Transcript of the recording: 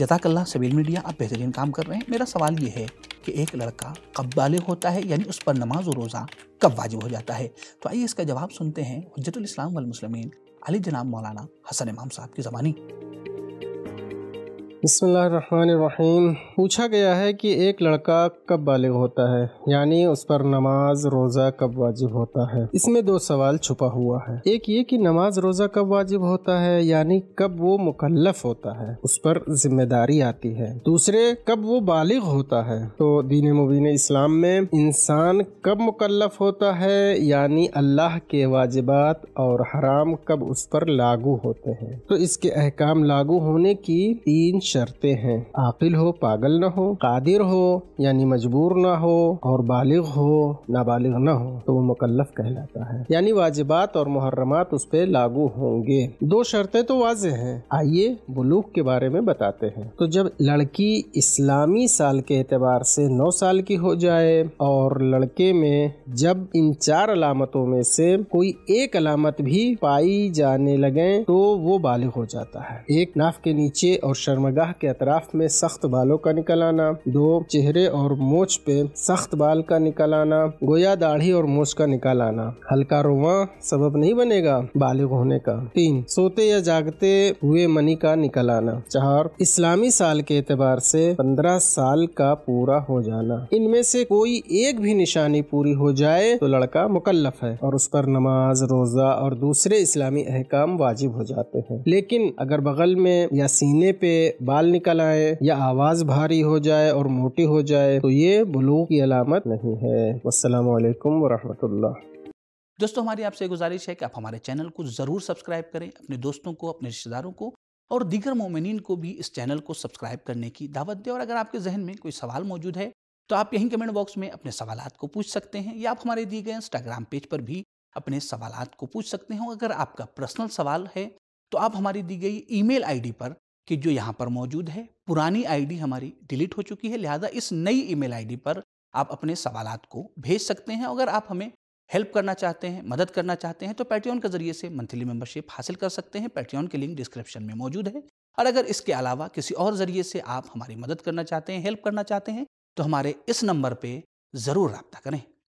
जजाकल्ला civil media आप बेहतरीन काम कर रहे हैं मेरा सवाल ये है कि एक लड़का कब बालिग होता है यानी उस पर नमाज और रोज़ा कब वाजिब हो जाता है तो आइए इसका जवाब सुनते हैं हजरतुल इस्लाम वलमसलमिन अली जनाब मौलाना हसन इमाम साहब की ज़बानी बसमीम पूछा गया है कि एक लड़का कब बालिग होता है यानी उस पर नमाज रोज़ा कब वाजिब होता है इसमें दो सवाल छुपा हुआ है एक ये कि नमाज रोज़ा कब वाजिब होता है यानी कब वो मुकल्लफ होता है उस पर जिम्मेदारी आती है दूसरे कब वो बालिग होता है तो दीन मुबीन इस्लाम में इंसान कब मुकल्लफ होता है यानी अल्लाह के वाजिबात और हराम कब उस पर लागू होते हैं तो इसके अहकाम लागू होने की तीन शर्तें हैं आकिल हो पागल कामिल न हो कादिर हो यानी मजबूर ना हो और बालिग हो नाबालिग ना हो तो वो मुकल्लफ कहलाता है यानी वाजिबात और मुहर्रमात उस पर लागू होंगे दो शर्तें तो वाज हैं आइए बलूक के बारे में बताते हैं तो जब लड़की इस्लामी साल के एतबार से नौ साल की हो जाए और लड़के में जब इन चार अलामतों में से कोई एक अलामत भी पाई जाने लगे तो वो बालिग हो जाता है एक नाफ के नीचे और शर्मगाह के अतराफ में सख्त बालों का निकल आना दो चेहरे और मोछ पे सख्त बाल का निकल आना गोया दाढ़ी और मोछ का निकल आना हल्का रोवा सबब नहीं बनेगा बालिग होने का तीन सोते या जागते हुए मनी का निकल आना चार इस्लामी साल के एतबार से पंद्रह साल का पूरा हो जाना इनमें से कोई एक भी निशानी पूरी हो जाए तो लड़का मुकल्लफ है और उस पर नमाज रोजा और दूसरे इस्लामी अहकाम वाजिब हो जाते हैं लेकिन अगर बगल में या सीने पे बाल निकल आए या आवाज भार भारी हो जाए और मोटी हो जाए तो ये बलूग की अलामत नहीं है असलकम वरहमल्ला दोस्तों हमारी आपसे गुजारिश है कि आप हमारे चैनल को ज़रूर सब्सक्राइब करें अपने दोस्तों को अपने रिश्तेदारों को और दीगर मोमिन को भी इस चैनल को सब्सक्राइब करने की दावत दें और अगर आपके जहन में कोई सवाल मौजूद है तो आप यहीं कमेंट बॉक्स में अपने सवाल को पूछ सकते हैं या आप हमारे दिए गए इंस्टाग्राम पेज पर भी अपने सवाल को पूछ सकते हैं अगर आपका पर्सनल सवाल है तो आप हमारी दी गई ईमेल आईडी पर कि जो यहाँ पर मौजूद है पुरानी आईडी हमारी डिलीट हो चुकी है लिहाजा इस नई ईमेल आईडी पर आप अपने सवाल को भेज सकते हैं अगर आप हमें हेल्प करना चाहते हैं मदद करना चाहते हैं तो पैट्रियन के जरिए से मंथली मेंबरशिप हासिल कर सकते हैं पैट्रियन के लिंक डिस्क्रिप्शन में मौजूद है और अगर इसके अलावा किसी और जरिए से आप हमारी मदद करना चाहते हैं हेल्प करना चाहते हैं तो हमारे इस नंबर पर ज़रूर रबता करें